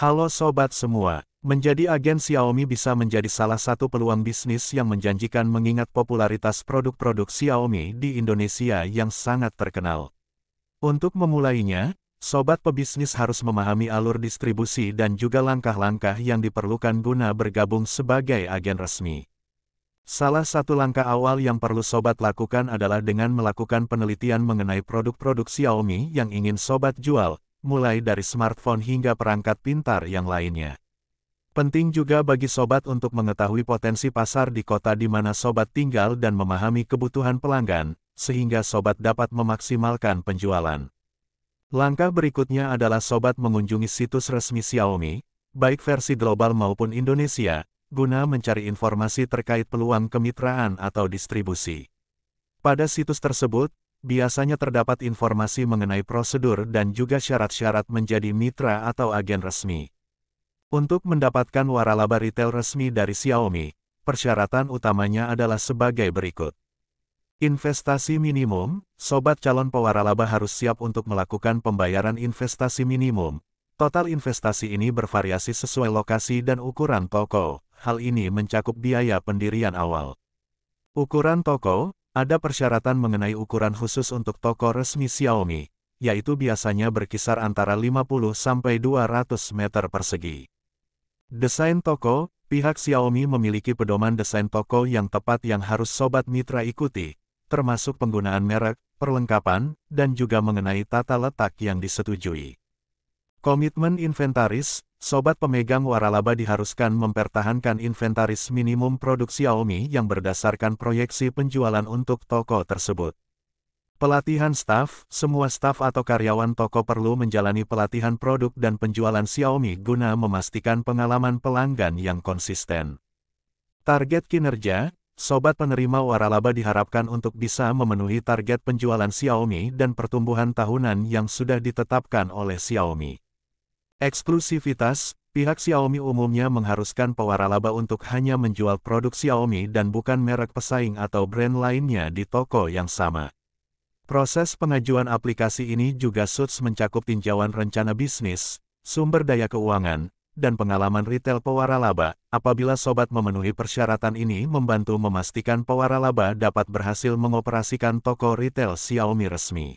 Halo sobat semua, menjadi agen Xiaomi bisa menjadi salah satu peluang bisnis yang menjanjikan mengingat popularitas produk-produk Xiaomi di Indonesia yang sangat terkenal. Untuk memulainya, sobat pebisnis harus memahami alur distribusi dan juga langkah-langkah yang diperlukan guna bergabung sebagai agen resmi. Salah satu langkah awal yang perlu sobat lakukan adalah dengan melakukan penelitian mengenai produk-produk Xiaomi yang ingin sobat jual, mulai dari smartphone hingga perangkat pintar yang lainnya. Penting juga bagi sobat untuk mengetahui potensi pasar di kota di mana sobat tinggal dan memahami kebutuhan pelanggan, sehingga sobat dapat memaksimalkan penjualan. Langkah berikutnya adalah sobat mengunjungi situs resmi Xiaomi, baik versi global maupun Indonesia, guna mencari informasi terkait peluang kemitraan atau distribusi. Pada situs tersebut, biasanya terdapat informasi mengenai prosedur dan juga syarat-syarat menjadi mitra atau agen resmi. Untuk mendapatkan waralaba retail resmi dari Xiaomi, persyaratan utamanya adalah sebagai berikut. Investasi minimum, sobat calon pewaralaba harus siap untuk melakukan pembayaran investasi minimum. Total investasi ini bervariasi sesuai lokasi dan ukuran toko. Hal ini mencakup biaya pendirian awal. Ukuran toko, ada persyaratan mengenai ukuran khusus untuk toko resmi Xiaomi, yaitu biasanya berkisar antara 50 sampai 200 meter persegi. Desain toko, pihak Xiaomi memiliki pedoman desain toko yang tepat yang harus sobat mitra ikuti, termasuk penggunaan merek, perlengkapan, dan juga mengenai tata letak yang disetujui. Komitmen inventaris, sobat pemegang waralaba diharuskan mempertahankan inventaris minimum produksi Xiaomi yang berdasarkan proyeksi penjualan untuk toko tersebut. Pelatihan staf, semua staf atau karyawan toko perlu menjalani pelatihan produk dan penjualan Xiaomi guna memastikan pengalaman pelanggan yang konsisten. Target kinerja, sobat penerima waralaba diharapkan untuk bisa memenuhi target penjualan Xiaomi dan pertumbuhan tahunan yang sudah ditetapkan oleh Xiaomi. Eksklusivitas, pihak Xiaomi umumnya mengharuskan pewaralaba untuk hanya menjual produk Xiaomi dan bukan merek pesaing atau brand lainnya di toko yang sama. Proses pengajuan aplikasi ini juga suits mencakup tinjauan rencana bisnis, sumber daya keuangan, dan pengalaman retail pewaralaba. Apabila sobat memenuhi persyaratan ini membantu memastikan pewaralaba dapat berhasil mengoperasikan toko retail Xiaomi resmi.